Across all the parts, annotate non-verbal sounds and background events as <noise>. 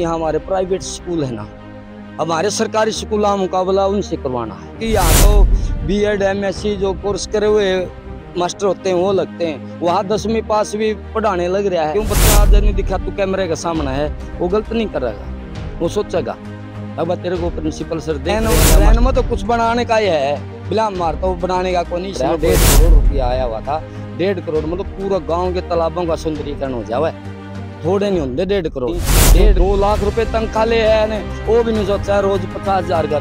यहाँ हमारे private school है ना हमारे सरकारी स्कूल का मुकाबला उनसे करवाना है कि यहाँ तो B Ed M S C जो कोर्स करे हुए मास्टर होते हैं वो लगते हैं वहाँ दसवीं पास भी पढ़ाने लग रहा है क्यों बच्चा आज नहीं दिखा तू कैमरे का सामना है वो गलत नहीं कर रहा वो सोचेगा अब तेरे को प्रिंसिपल सर देन में तो कुछ बनाने का ही है बिलाम मारता हूँ बनाने का कोई नहीं डेढ़ करोड़ रुपया आया हुआ था डेढ़ करोड़ मतलब पूरा गाँव के तालाबों का सुंदरीकरण हो जावा थोड़े नहीं होंगे डेढ़ करोड़ दो लाख रुपए तनखा ले है ने वो भी नहीं सोचा रोज पचास हजार का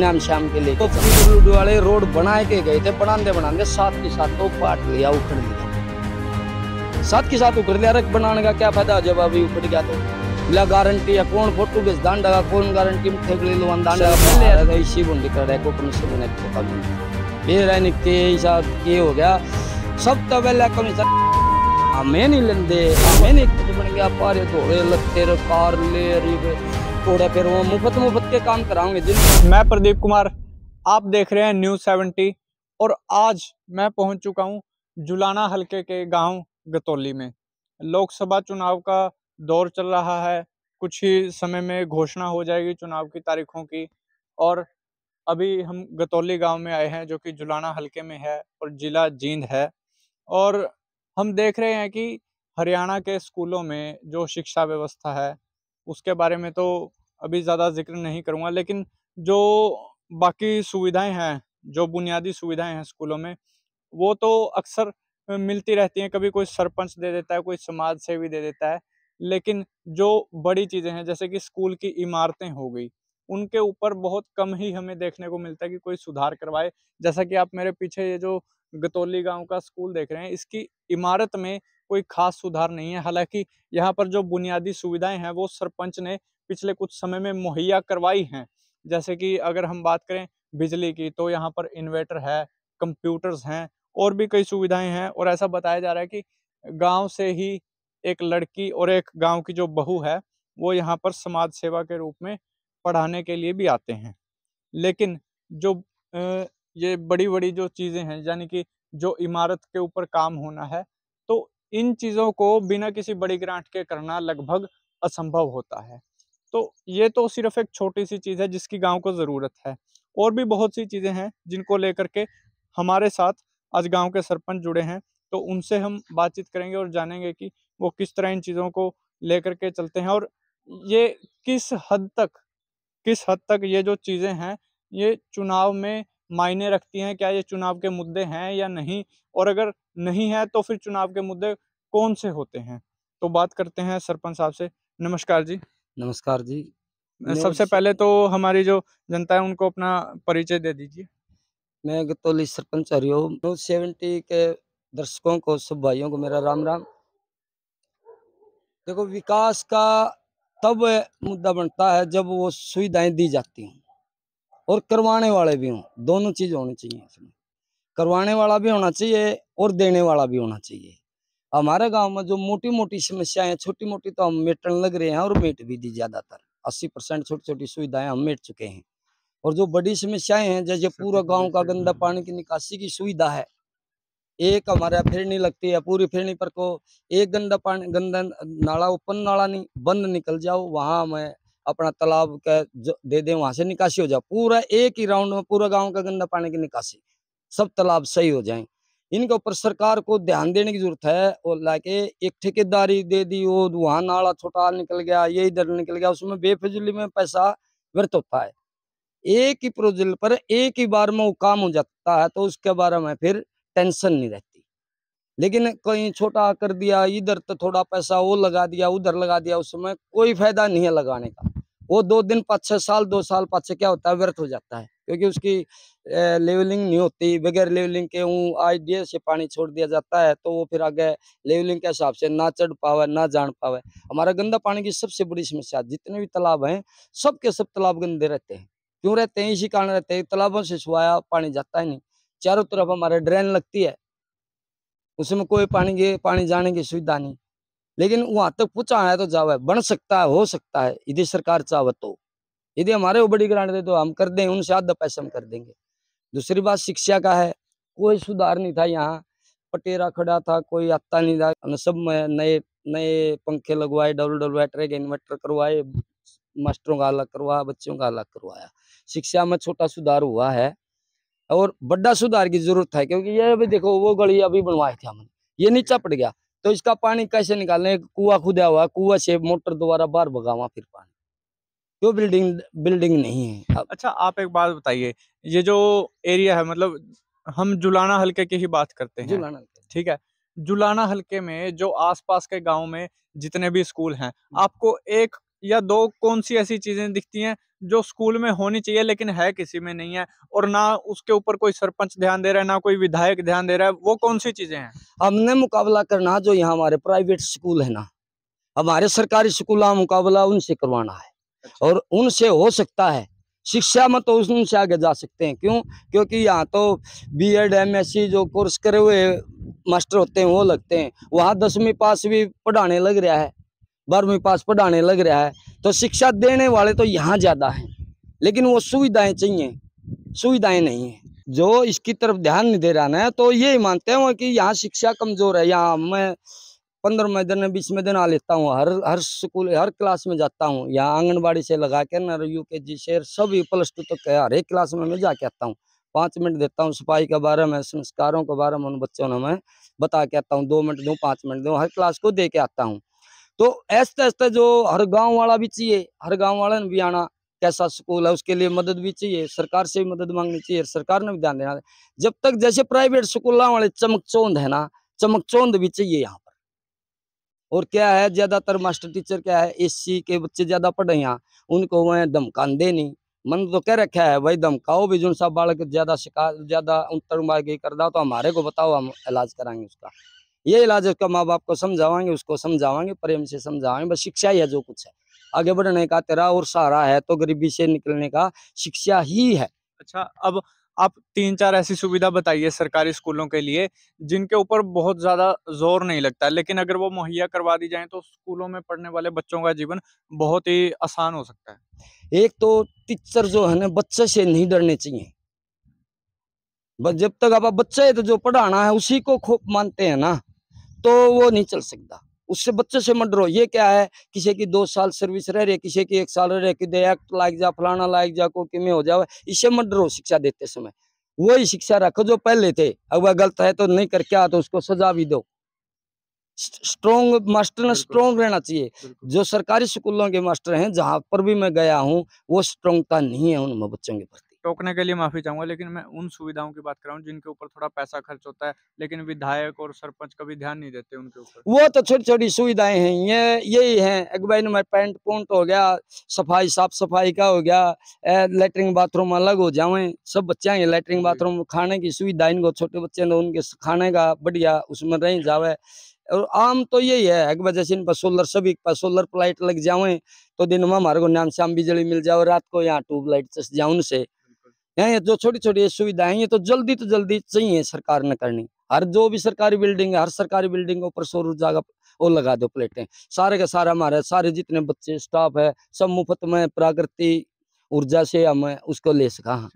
नाम शाम के लिए तो वाले रोड बना के गए थे बनाते बनाते साथ के साथ तो पाट लिया उखड़ लिया साथ के साथ उखड़ लिया रख बनाने का क्या फायदा जब अभी उखड़ गया तो मिला गारंटी है कौन फोटो भेज दान डगा कौन गारंटी में ठेक ले लो दान डगा इसी बंदी कर तो। रहे को कमीशन ने तो कभी ये रहने के साथ ये हो गया सब तो पहले कमीशन हमें नहीं लेंदे हमें नहीं कुछ बन गया पारे थोड़े लगते कार ले रही थोड़े फिर वो मुफ्त मुफ्त के काम कराऊंगे जी मैं प्रदीप कुमार आप देख रहे हैं न्यूज सेवेंटी और आज मैं पहुंच चुका हूं जुलाना हलके के गांव गतौली में लोकसभा चुनाव का दौर चल रहा है कुछ ही समय में घोषणा हो जाएगी चुनाव की तारीखों की और अभी हम गतौली गांव में आए हैं जो कि जुलाना हलके में है और ज़िला जींद है और हम देख रहे हैं कि हरियाणा के स्कूलों में जो शिक्षा व्यवस्था है उसके बारे में तो अभी ज़्यादा जिक्र नहीं करूँगा लेकिन जो बाकी सुविधाएं हैं जो बुनियादी सुविधाएं हैं स्कूलों में वो तो अक्सर मिलती रहती हैं कभी कोई सरपंच दे देता है कोई समाज सेवी दे देता है लेकिन जो बड़ी चीज़ें हैं जैसे कि स्कूल की इमारतें हो गई उनके ऊपर बहुत कम ही हमें देखने को मिलता है कि कोई सुधार करवाए जैसा कि आप मेरे पीछे ये जो गतौली गांव का स्कूल देख रहे हैं इसकी इमारत में कोई खास सुधार नहीं है हालांकि यहाँ पर जो बुनियादी सुविधाएं हैं वो सरपंच ने पिछले कुछ समय में मुहैया करवाई हैं जैसे कि अगर हम बात करें बिजली की तो यहाँ पर इन्वर्टर है कंप्यूटर्स हैं और भी कई सुविधाएं हैं और ऐसा बताया जा रहा है कि गाँव से ही एक लड़की और एक गाँव की जो बहू है वो यहाँ पर समाज सेवा के रूप में पढ़ाने के लिए भी आते हैं लेकिन जो ये बड़ी बड़ी जो चीज़ें हैं यानी कि जो इमारत के ऊपर काम होना है तो इन चीज़ों को बिना किसी बड़ी ग्रांट के करना लगभग असंभव होता है तो ये तो सिर्फ एक छोटी सी चीज़ है जिसकी गांव को ज़रूरत है और भी बहुत सी चीज़ें हैं जिनको लेकर के हमारे साथ आज गांव के सरपंच जुड़े हैं तो उनसे हम बातचीत करेंगे और जानेंगे कि वो किस तरह इन चीज़ों को लेकर के चलते हैं और ये किस हद तक किस हद तक ये जो चीज़ें हैं ये चुनाव में मायने रखती हैं क्या ये चुनाव के मुद्दे हैं या नहीं और अगर नहीं है तो फिर चुनाव के मुद्दे कौन से होते हैं तो बात करते हैं सरपंच साहब से नमस्कार जी नमस्कार जी सबसे पहले तो हमारी जो जनता है उनको अपना परिचय दे दीजिए मैं गतौली सरपंच हरिओम सेवेंटी के दर्शकों को सब भाइयों को मेरा राम राम देखो विकास का तब मुद्दा बनता है जब वो सुविधाएं दी जाती हूँ और करवाने वाले भी हों दोनों चीज होनी चाहिए इसमें करवाने वाला भी होना चाहिए और देने वाला भी होना चाहिए हमारे गांव में जो मोटी मोटी समस्याएं छोटी मोटी तो हम मेटन लग रहे हैं और मेट भी दी ज्यादातर अस्सी परसेंट छोटी छोटी सुविधाएं हम मेट चुके हैं और जो बड़ी समस्याएं हैं जैसे पूरा गांव का गंदा तो पानी की निकासी की सुविधा है एक हमारे फेरनी लगती है पूरी फेरनी पर को एक गंदा पानी गंदा नाला ओपन नाला नहीं बंद निकल जाओ वहाँ मैं अपना तालाब का दे दे वहाँ से निकासी हो जाओ पूरा एक ही राउंड में पूरा गांव का गंदा पानी की निकासी सब तालाब सही हो जाए इनके ऊपर सरकार को ध्यान देने की जरूरत है और लाके एक ठेकेदारी दे दी वो वहाँ नाला छोटा निकल गया ये इधर निकल गया उसमें बेफजूली में पैसा व्यर्थ होता है एक ही प्रोजेक्ट पर एक ही बार में वो काम हो जाता है तो उसके बारे में फिर टेंशन नहीं रहती लेकिन कहीं छोटा कर दिया इधर तो थोड़ा पैसा वो लगा दिया उधर लगा दिया उसमें कोई फायदा नहीं है लगाने का वो दो दिन पाँच साल दो साल पाँच क्या होता है व्यर्थ हो जाता है क्योंकि उसकी लेवलिंग नहीं होती बगैर लेवलिंग के आज डे से पानी छोड़ दिया जाता है तो वो फिर आगे लेवलिंग के हिसाब से ना चढ़ पावे ना जान पावे हमारा गंदा पानी की सबसे बड़ी समस्या जितने भी तालाब हैं सब के सब तालाब गंदे रहते हैं क्यों रहते हैं इसी कारण रहते हैं तालाबों से छुआया पानी जाता ही नहीं चारों तरफ हमारे ड्रेन लगती है उसमें कोई पानी के पानी जाने की सुविधा नहीं लेकिन वहां तक पूछा है तो जावे बन सकता है हो सकता है यदि सरकार चाहे तो यदि हमारे वो बड़ी ग्रांड दे तो हम कर दें उनसे आधा पैसे हम कर देंगे दूसरी बात शिक्षा का है कोई सुधार नहीं था यहाँ पटेरा खड़ा था कोई आता नहीं था सब नए नए पंखे लगवाए डबल डबल के इन्वर्टर करवाए मास्टरों का अलग करवाया बच्चों का अलग करवाया शिक्षा में छोटा सुधार हुआ है और बड़ा सुधार की जरूरत है क्योंकि ये अभी देखो वो गली अभी बनवाए थे हमने ये नीचा पड़ गया तो इसका पानी कैसे निकालने कुआ खुदा हुआ कुआ से मोटर द्वारा बाहर भगावा फिर पानी जो तो बिल्डिंग बिल्डिंग नहीं है अच्छा आप एक बात बताइए ये जो एरिया है मतलब हम जुलाना हल्के की ही बात करते हैं जुलाना ठीक है जुलाना हल्के में जो आसपास के गांव में जितने भी स्कूल हैं हम्म। आपको एक या दो कौन सी ऐसी चीज़ें दिखती हैं जो स्कूल में होनी चाहिए लेकिन है किसी में नहीं है और ना उसके ऊपर कोई सरपंच ध्यान दे रहा है ना कोई विधायक ध्यान दे रहा है वो कौन सी चीज़ें हैं हमने मुकाबला करना जो यहाँ हमारे प्राइवेट स्कूल है ना हमारे सरकारी स्कूल का मुकाबला उनसे करवाना है अच्छा। और उनसे हो सकता है शिक्षा में तो उनसे आगे जा सकते हैं क्यों क्योंकि यहाँ तो B Ed M S C जो कोर्स करे हुए मास्टर होते हैं वो लगते हैं वहाँ दसवीं पास भी पढ़ाने लग रहा है बारहवीं पास पढ़ाने लग रहा है तो शिक्षा देने वाले तो यहाँ ज़्यादा हैं लेकिन वो सुविधाएं चाहिए सुविधाएं नहीं है जो इसकी तरफ ध्यान नहीं दे रहा ना तो ये मानते हैं कि यहाँ शिक्षा कमज़ोर है यहाँ मैं पंद्रह में दिन बीस में दिन आ लेता हूँ हर हर स्कूल हर क्लास में जाता हूँ यहाँ आंगनबाड़ी से लगा के ना यू के जी से सभी प्लस टू तक हर एक क्लास में मैं जाके आता हूँ पाँच मिनट देता हूँ सफाई के बारे में संस्कारों के बारे में उन बच्चों ने मैं बता के आता हूँ दो मिनट दूँ पाँच मिनट दूँ हर क्लास को दे के आता हूँ तो ऐसा ऐसा जो हर गांव वाला भी चाहिए हर गांव वाला ने भी आना कैसा स्कूल है उसके लिए मदद भी चाहिए सरकार से भी मदद मांगनी चाहिए सरकार ने भी ध्यान देना जब तक जैसे प्राइवेट स्कूल वाले चमकचौंध है ना चमकचौंध भी चाहिए यहाँ पर और क्या है ज्यादातर मास्टर टीचर क्या है एससी के बच्चे ज्यादा पढ़े यहाँ उनको वह धमकांदे नहीं मन तो कह रखा है भाई धमकाओ भी जुन सा बालक ज्यादा शिकायत ज्यादा उत्तर तरह कर दो तो हमारे को बताओ हम इलाज कराएंगे उसका ये इलाज उसका माँ बाप को समझावाएंगे उसको समझावाएंगे प्रेम से समझाएंगे बस शिक्षा ही है जो कुछ है आगे बढ़ने का तेरा और सहारा है तो गरीबी से निकलने का शिक्षा ही है अच्छा अब आप तीन चार ऐसी सुविधा बताइए सरकारी स्कूलों के लिए जिनके ऊपर बहुत ज़्यादा जोर नहीं लगता लेकिन अगर वो मुहैया करवा दी जाए तो स्कूलों में पढ़ने वाले बच्चों का जीवन बहुत ही आसान हो सकता है एक तो टीचर जो है ना बच्चे से नहीं डरने चाहिए जब तक आप बच्चे तो जो पढ़ाना है उसी को खूब मानते हैं ना तो वो नहीं चल सकता उससे बच्चे से मत हो ये क्या है किसी की दो साल सर्विस रह रही किसी की एक साल रह रही कि एक्ट लाइक जा फलाना लाइक जा को कि में हो जाओ इससे मत शिक्षा देते समय वही शिक्षा रखो जो पहले थे अब वह गलत है तो नहीं करके आ तो उसको सजा भी दो स्ट्रोंग मास्टर ने स्ट्रोंग रहना चाहिए जो सरकारी स्कूलों के मास्टर हैं जहां पर भी मैं गया हूँ वो स्ट्रोंगता नहीं है उन बच्चों के प्रति टोकने के लिए माफ़ी चाहूँगा लेकिन मैं उन सुविधाओं की बात कर रहा हूँ जिनके ऊपर थोड़ा पैसा खर्च होता है लेकिन विधायक और सरपंच कभी ध्यान नहीं देते उनके ऊपर वो तो छोटी छोटी सुविधाएं हैं ये यही हैं अगबाइन में पेंट पुंट हो गया सफाई साफ सफाई का हो गया लेटरिन बाथरूम अलग हो जाए सब बच्चे हैं लेटरिन बाथरूम खाने की सुविधा इनको छोटे बच्चे ने तो उनके खाने का बढ़िया उसमें रह जावे और आम तो यही है एक वजह से इन पर सोलर सभी पर सोलर प्लाइट लग जाए तो दिन में हमारे को नाम शाम बिजली मिल जाए रात को यहाँ ट्यूबलाइट जाऊन से ये जो छोटी छोटी सुविधाएं ये तो जल्दी तो जल्दी चाहिए सरकार ने करनी हर जो भी सरकारी बिल्डिंग है हर सरकारी बिल्डिंग के ऊपर सौर ऊर्जा का वो लगा दो प्लेटें सारे का सारा हमारे सारे जितने बच्चे स्टाफ है सब मुफ्त में प्राकृतिक ऊर्जा से हम उसको ले सका हाँ।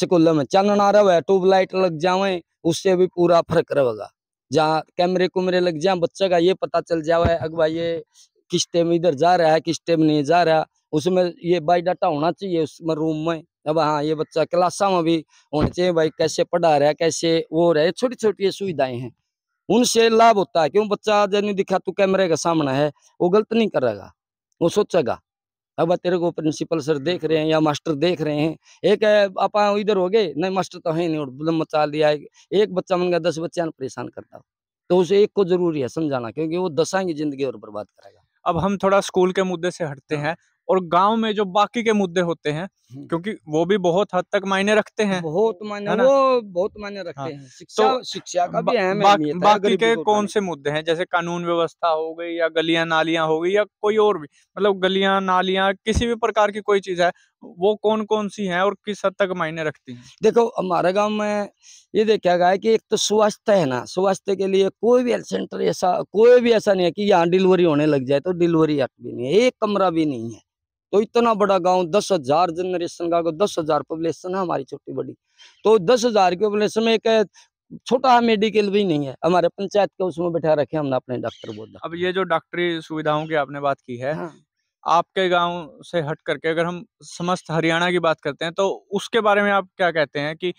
स्कूल में चलना आ रहा है ट्यूबलाइट लग जाए उससे भी पूरा फर्क रहेगा जहाँ कैमरे कुमरे लग जाए बच्चे का ये पता चल जाए अगवा ये किस टाइम इधर जा रहा है किस टाइम नहीं जा रहा उसमें ये बायोडाटा होना चाहिए उसमें रूम में अब हाँ ये बच्चा क्लासा में भी होना चाहिए भाई कैसे पढ़ा रहा है कैसे वो रहे छोटी छोटी सुविधाएं हैं उनसे लाभ होता है क्यों बच्चा जब नहीं दिखा तू कैमरे का सामना है वो गलत नहीं करेगा वो सोचेगा अब तेरे को प्रिंसिपल सर देख रहे हैं या मास्टर देख रहे हैं एक है आप इधर हो गए नहीं मास्टर तो है नहीं और बुलम मचा दिया एक बच्चा मन गया दस बच्चा परेशान करता तो उसे एक को जरूरी है समझाना क्योंकि वो दशा की जिंदगी और बर्बाद करेगा अब हम थोड़ा स्कूल के मुद्दे से हटते हाँ। हैं और गांव में जो बाकी के मुद्दे होते हैं हम्म। क्योंकि वो भी बहुत हद तक मायने रखते हैं बहुत मायने वो बहुत मायने रखते हाँ। हैं तो शिक्षा तो, शिक्षा का भी अहम बा, बाकी के कौन से मुद्दे हैं जैसे कानून व्यवस्था हो गई या गलियां नालियां हो गई या कोई और भी मतलब गलियां नालियां किसी भी प्रकार की कोई चीज है वो कौन कौन सी है और किस हद तक मायने रखती है देखो हमारे गाँव में ये देखा गया की एक तो स्वास्थ्य है ना स्वास्थ्य के लिए कोई भी हेल्थ सेंटर ऐसा कोई भी ऐसा नहीं है की यहाँ डिलीवरी होने लग जाए तो डिलीवरी एक्ट भी नहीं है एक कमरा भी नहीं है तो इतना बड़ा गांव दस हजार जनरेशन का दस हजार पॉपुलेशन है हमारी छोटी बड़ी तो दस हजार की पॉपुलेशन में एक छोटा मेडिकल भी नहीं है हमारे पंचायत के उसमें बैठा रखे हमने अपने डॉक्टर बोल अब ये जो डॉक्टरी सुविधाओं की आपने बात की है हाँ। आपके गांव से हट करके अगर हम समस्त हरियाणा की बात करते हैं तो उसके बारे में आप क्या कहते हैं कि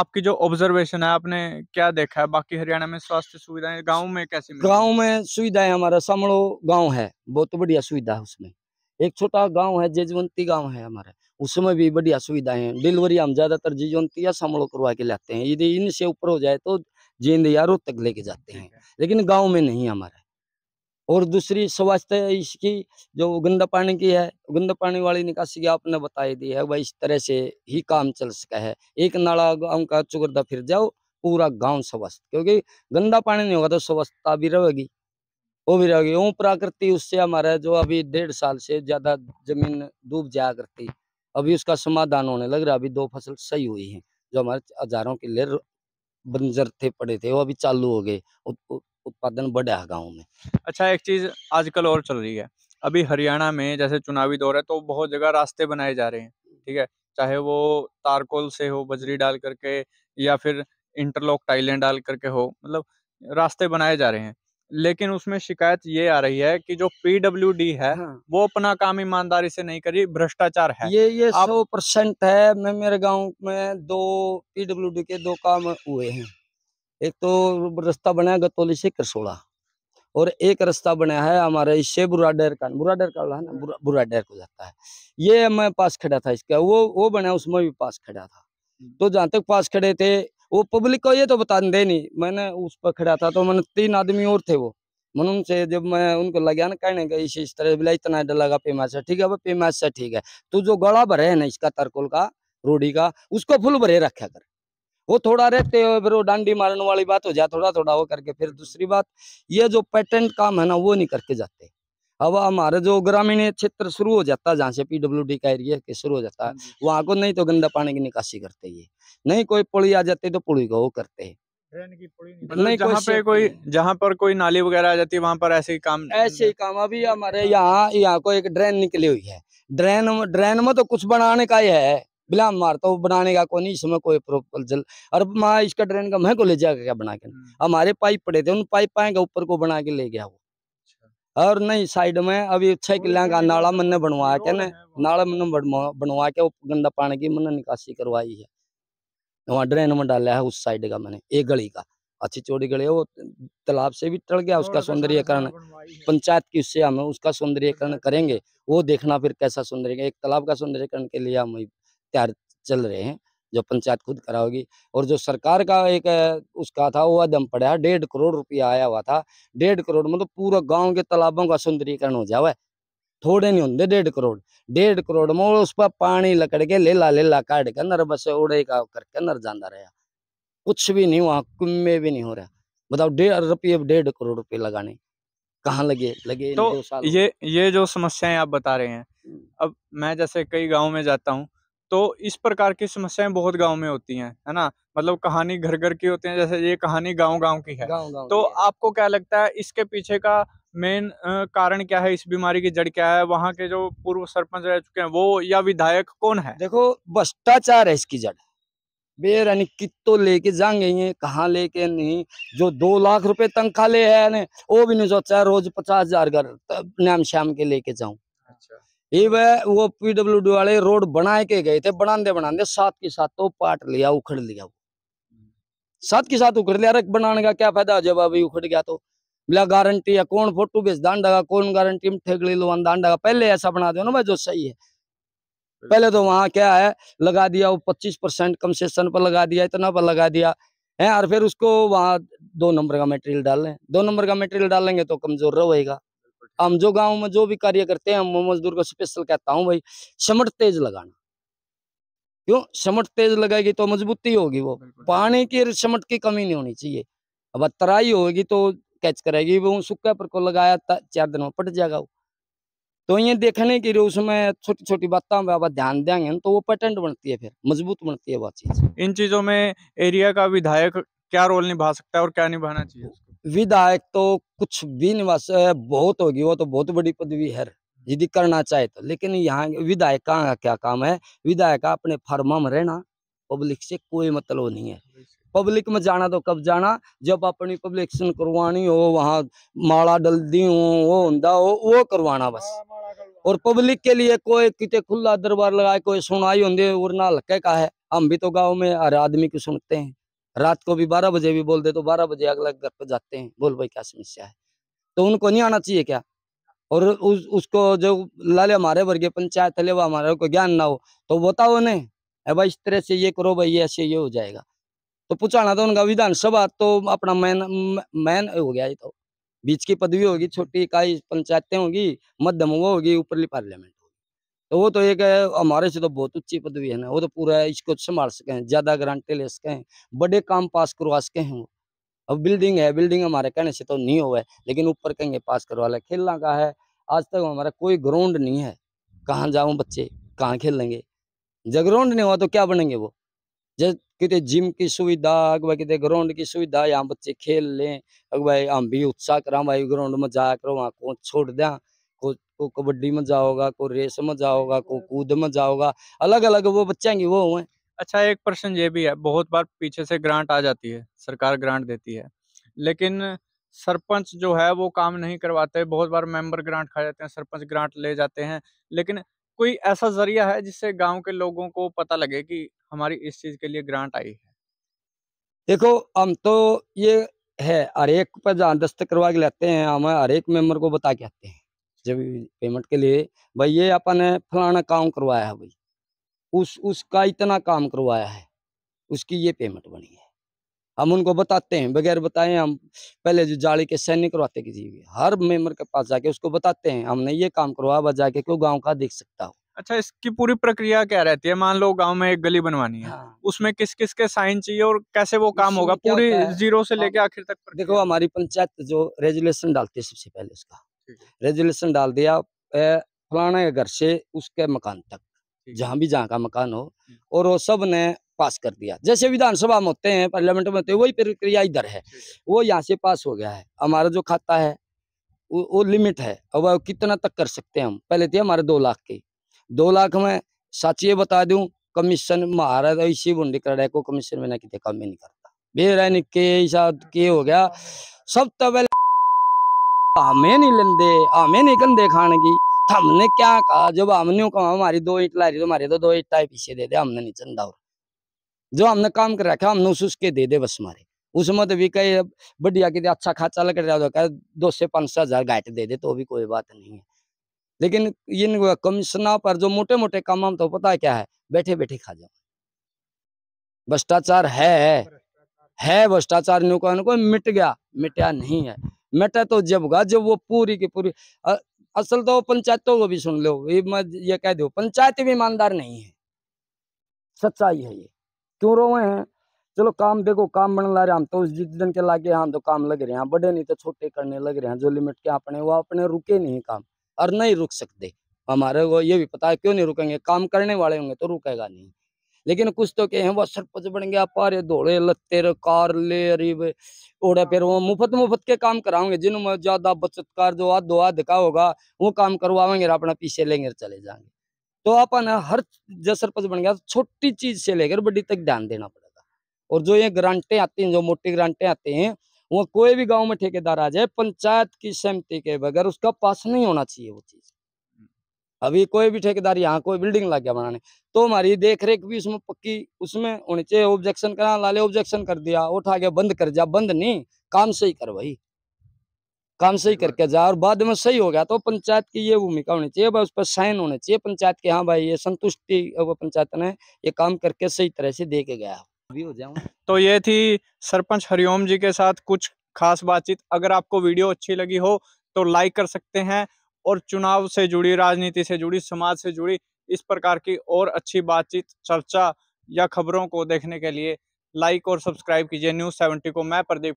आपकी जो ऑब्जर्वेशन है आपने क्या देखा है बाकी हरियाणा में स्वास्थ्य सुविधाएं गांव में कैसे गांव में सुविधाएं हमारा समड़ो गांव है बहुत बढ़िया सुविधा है उसमें एक छोटा गांव है जेजवंती गांव है हमारा उसमें भी बढ़िया सुविधाएं हैं डिलीवरी हम ज़्यादातर जेजवंती या सामो करवा के लाते हैं यदि इनसे ऊपर हो जाए तो जेंद यारों तक लेके जाते हैं लेकिन गाँव में नहीं हमारा और दूसरी स्वास्थ्य इसकी जो गंदा पानी की है गंदा पानी वाली निकासी की आपने बताई दी है वह इस तरह से ही काम चल सका है एक नाला गाँव का चुगरदा फिर जाओ पूरा गांव स्वस्थ क्योंकि गंदा पानी नहीं होगा तो स्वस्थता भी रहेगी वो भी रह गई ऊँ प्राकृति उससे हमारा जो अभी डेढ़ साल से ज़्यादा जमीन डूब जाया करती अभी उसका समाधान होने लग रहा अभी दो फसल सही हुई है जो हमारे हजारों के लिए बंजर थे पड़े थे वो अभी चालू हो गए उत्पादन बढ़ा गाँव में अच्छा एक चीज़ आजकल और चल रही है अभी हरियाणा में जैसे चुनावी दौर है तो बहुत जगह रास्ते बनाए जा रहे हैं ठीक है चाहे वो तारकोल से हो बजरी डाल करके या फिर इंटरलॉक टाइलें डाल करके हो मतलब रास्ते बनाए जा रहे हैं लेकिन उसमें शिकायत ये आ रही है कि जो पीडब्ल्यू डी है हाँ। वो अपना काम ईमानदारी से नहीं करी भ्रष्टाचार है ये ये सौ परसेंट है मैं मेरे गांव में दो पीडब्ल्यू डी के दो काम हुए हैं एक तो रास्ता बनाया गतौली से करसोड़ा और एक रास्ता बना है हमारे इससे बुराडेर का बुराडेर का ना ना हाँ। बुराडेर को जाता है ये मैं पास खड़ा था इसका वो वो बना उसमें भी पास खड़ा था हम्म। तो जहाँ तक पास खड़े थे वो पब्लिक को ये तो बता दे नहीं मैंने उस पर खड़ा था तो मैंने तीन आदमी और थे वो मन उनसे जब मैं उनको लगा ना कहने का इस तरह बोला इतना डर लगा पेमा से ठीक है वो पेमा से ठीक है तो जो गड़ा भरे है ना इसका तरकोल का रोडी का उसको फुल भरे रखा कर वो थोड़ा रहते हो फिर वो डांडी मारने वाली बात हो जाए थोड़ा थोड़ा वो करके फिर दूसरी बात ये जो पेटेंट काम है ना वो नहीं करके जाते अब हमारे जो ग्रामीण क्षेत्र शुरू हो जाता है जहाँ से डी का एरिया के शुरू हो जाता है हाँ हाँ वहाँ को नहीं तो गंदा पानी की निकासी करते ये नहीं कोई पुड़ी आ जाती तो पुड़ी को वो करते है नहीं मतलब जहाँ पे कोई जहाँ पर कोई नाली वगैरह आ जाती है वहाँ पर ऐसे ही काम ऐसे ही काम अभी हमारे हाँ। यहाँ यहाँ को एक ड्रेन निकली हुई है ड्रेन ड्रेन में तो कुछ बनाने का ही है बिला मारता तो हूँ बनाने का कोई नहीं इसमें कोई प्रपोजल अरे माँ इसका ड्रेन का मैं को ले जाकर क्या बना के हमारे पाइप पड़े थे उन पाइप पाएगा ऊपर को बना के ले गया वो और नहीं साइड में अभी छह किला का नाला मैंने बनवाया के ना नाला मैंने बनवा के गंदा पानी की मैंने निकासी करवाई है वहां ड्रेन में डाला है उस साइड का मैंने एक गली का अच्छी चोरी गली है वो तालाब से भी टल गया उसका सौंदर्यकरण पंचायत की उससे हम उसका सौंदर्यकरण करेंगे वो देखना फिर कैसा सौंदर्य एक तालाब का सौंदर्यकरण के लिए हम तैयार चल रहे हैं जो पंचायत खुद कराओगी और जो सरकार का एक उसका था वो दम पड़ा है डेढ़ करोड़ रुपया आया हुआ था डेढ़ करोड़ मतलब पूरा गाँव के तालाबों का सुंदरीकरण हो जावे थोड़े नहीं होंगे डेढ़ करोड़ डेढ़ करोड़ में उस पर पानी लकड़ के लेला लेला काट के नर बस उड़े का करके नर जाना रहा कुछ भी नहीं वहाँ कुम्मे भी नहीं हो रहा बताओ डेढ़ रुपये डेढ़ करोड़ रुपये लगाने कहाँ लगे लगे तो ये ये जो समस्याएं आप बता रहे हैं हम्म। अब मैं जैसे कई गाँव में जाता हूँ तो इस प्रकार की समस्याएं बहुत गांव में होती हैं है ना मतलब कहानी घर घर की होती है जैसे ये कहानी गांव गांव की है गाँग गाँग तो आपको क्या लगता है इसके पीछे का मेन कारण क्या है इस बीमारी की जड़ क्या है वहाँ के जो पूर्व सरपंच रह चुके हैं वो या विधायक कौन है देखो भ्रष्टाचार है इसकी जड़ बेरन कितो लेके जाएंगे कहाँ लेके नहीं जो दो लाख रुपए तंखा ले है ने वो भी नहीं सोचा रोज पचास हजार घर नाम शाम के लेके जाऊं ये वो पीडब्ल्यूडी वाले रोड बना के गए थे बनाते बनाते साथ के साथ तो पाट लिया उखड़ लिया साथ के साथ उखड़ लिया बनाने का क्या फायदा जब अभी उखड़ गया तो बिला गारंटी है कौन फोटो बेच डांडागा कौन गारंटी में ले लो डांडागा पहले ऐसा बना दो ना भाई जो सही है पहले तो वहां क्या है लगा दिया वो पच्चीस परसेंट कंसेशन पर लगा दिया इतना पर लगा दिया है और फिर उसको वहां दो नंबर का मटेरियल डाल लें दो नंबर का मटेरियल डालेंगे तो कमजोर रहेगा हम जो गाँव में जो भी कार्य करते हैं हम मजदूर को स्पेशल कहता हूं भाई समट तेज लगाना क्यों समट तेज लगाएगी तो मजबूती होगी वो पानी की समट की कमी नहीं होनी चाहिए अब तराई होगी तो कैच करेगी वो सुखे पर को लगाया चार दिन में पट जाएगा वो तो ये देखने की उसमें छोटी छोटी बातों पर ध्यान देंगे तो वो पेटेंट बनती है फिर मजबूत बनती है वह चीज इन चीजों में एरिया का विधायक क्या रोल निभा सकता है और क्या निभाना चाहिए विधायक तो कुछ भी निवास बहुत होगी वो तो बहुत बड़ी पदवी है यदि करना चाहे तो लेकिन यहाँ विधायक का क्या काम है विधायक का अपने फार्मा में रहना पब्लिक से कोई मतलब नहीं है पब्लिक में जाना तो कब जाना जब अपनी पब्लिकेशन करवानी हो वहाँ माड़ा दी हो वो हों हो वो करवाना बस हाँ, और पब्लिक के लिए कोई कितने खुला दरबार लगाए कोई सुनाई होंगे और ना हल्के का है हम भी तो गाँव में हर आदमी की सुनते हैं रात को भी बारह बजे भी बोल दे तो बारह बजे अगला घर पर जाते हैं बोल भाई क्या समस्या है तो उनको नहीं आना चाहिए क्या और उस उसको जो लाले हमारे वर्गीय पंचायत है वो हमारे को ज्ञान ना हो तो बताओ ने है भाई इस तरह से ये करो भाई ऐसे ये, हो जाएगा तो पूछाना तो उनका विधानसभा तो अपना मैन मैन हो गया ये तो बीच की पदवी होगी छोटी इकाई पंचायतें होगी मध्यम वो होगी ऊपरली पार्लियामेंट तो वो तो एक हमारे से तो बहुत उच्ची पदवी है ना वो तो पूरा इसको संभाल सके हैं ज्यादा ग्रांटे ले सके हैं बड़े काम पास करवा सके हैं वो अब बिल्डिंग है बिल्डिंग हमारे कहने से तो नहीं हुआ है लेकिन ऊपर कहेंगे पास करवा ले खेलना का है आज तक हमारा कोई ग्राउंड नहीं है कहाँ जाऊँ बच्चे कहाँ खेलेंगे जब ग्राउंड नहीं हुआ तो क्या बनेंगे वो जब कितने जिम की सुविधा अगवा कितने ग्राउंड की सुविधा यहाँ बच्चे खेल लें अगवा हम भी उत्साह करा भाई ग्राउंड में जाया करो वहाँ को छोड़ दें को कबड्डी में जाओगा को रेस में जाओगा को कूद में जाओगा अलग अलग वो बच्चे वो हुए अच्छा एक प्रश्न ये भी है बहुत बार पीछे से ग्रांट आ जाती है सरकार ग्रांट देती है लेकिन सरपंच जो है वो काम नहीं करवाते बहुत बार मेंबर ग्रांट खा जाते हैं सरपंच ग्रांट ले जाते हैं लेकिन कोई ऐसा जरिया है जिससे गांव के लोगों को पता लगे कि हमारी इस चीज के लिए ग्रांट आई है देखो हम तो ये है हर एक पर जहाँ दस्त करवा के लेते हैं हम हर एक मेंबर को बता के आते हैं जब पेमेंट के लिए भाई ये अपन ने फलाना काम करवाया है भाई उस उसका इतना काम करवाया है उसकी ये पेमेंट बनी है हम उनको बताते हैं बगैर बताए हम पहले जो जाली के सैनिक करवाते किसी भी हर मेम्बर के पास जाके उसको बताते हैं हमने ये काम करवाया बस जाके क्यों गाँव का देख सकता हो अच्छा इसकी पूरी प्रक्रिया क्या रहती है मान लो गांव में एक गली बनवानी है हाँ। उसमें किस किस के साइन चाहिए और कैसे वो काम होगा पूरी जीरो से हाँ। लेके आखिर तक देखो हमारी पंचायत तो जो रेजुलेशन डालती है सबसे पहले उसका रेजुलेशन डाल दिया फलाने के घर से उसके मकान तक जहाँ भी जहाँ का मकान हो और वो सब ने पास कर दिया जैसे विधानसभा में होते हैं पार्लियामेंट में होते हैं वही प्रक्रिया इधर है वो यहाँ से पास हो गया है हमारा जो खाता है वो, वो लिमिट है अब कितना तक कर सकते हैं हम पहले थे हमारे दो लाख के दो लाख में सच ये बता दूं कमीशन महाराज ऐसी बुंडी कराए को कमीशन में ना कितने काम नहीं करता बेरानी के ऐसा के हो गया हाँ। सब तो पहले हमें नहीं लेंदे हमें नहीं कंधे खाने की हमने क्या कहा जब हमने कहा हमारी दो ईट ला तो हमारे तो दो ईट टाइप पीछे दे दे हमने नहीं चंदा जो हमने काम कर रखा हमने उस उसके दे दे बस हमारे उसमें तो भी कहीं बढ़िया कि अच्छा खासा लग रहा तो दो से पांच सौ हजार गाइट दे दे तो भी कोई बात नहीं है लेकिन इन कमिश्नर पर जो मोटे मोटे काम हम तो पता क्या है बैठे बैठे खा जाओ भ्रष्टाचार है है भ्रष्टाचार नुको मिट गया मिटा नहीं है मेटा तो जब गा जब वो पूरी की पूरी अ, असल तो पंचायतों को भी सुन लो ये मैं ये कह दो पंचायत भी ईमानदार नहीं है सच्चाई है ये क्यों रोवे हैं चलो काम देखो काम बन ला रहे हम तो जिस दिन के लागे हम तो काम लग रहे हैं बड़े नहीं तो छोटे करने लग रहे हैं जो लिमिट के अपने वो अपने रुके नहीं काम और नहीं रुक सकते हमारे को ये भी पता है क्यों नहीं रुकेंगे काम करने वाले होंगे तो रुकेगा नहीं लेकिन कुछ तो के हैं वो सरपंच बन गया पारे धोड़े लत्ते कार ले अरीब ओढ़े हाँ। फिर वो मुफ्त मुफ्त के काम कराओगे जिनमें ज्यादा बचत कार जो आध आध का होगा वो काम करवाएंगे अपना पीछे लेंगे चले जाएंगे तो अपन हर जब सरपंच बन गया तो छोटी चीज से लेकर बड़ी तक ध्यान देना पड़ेगा और जो ये ग्रांटे आती हैं जो मोटी ग्रांटे आती हैं वो कोई भी गांव में ठेकेदार आ जाए पंचायत की सहमति के बगैर उसका पास नहीं होना चाहिए वो चीज अभी कोई भी ठेकेदार यहाँ कोई बिल्डिंग लग गया बनाने तो हमारी देख रेख भी उसमें पक्की उसमें होनी चाहिए ऑब्जेक्शन करा लाले ऑब्जेक्शन कर दिया उठा के बंद कर जा बंद नहीं काम सही कर भाई काम सही करके जा और बाद में सही हो गया तो पंचायत की ये भूमिका होनी चाहिए भाई उस पर साइन होने चाहिए पंचायत के हाँ भाई ये संतुष्टि पंचायत ने ये काम करके सही तरह से दे के गया अभी हो जाऊ <laughs> तो ये थी सरपंच हरिओम जी के साथ कुछ खास बातचीत अगर आपको वीडियो अच्छी लगी हो तो लाइक कर सकते हैं और चुनाव से जुड़ी राजनीति से जुड़ी समाज से जुड़ी इस प्रकार की और अच्छी बातचीत चर्चा या खबरों को देखने के लिए लाइक और सब्सक्राइब कीजिए न्यूज़ सेवेंटी को मैं प्रदीप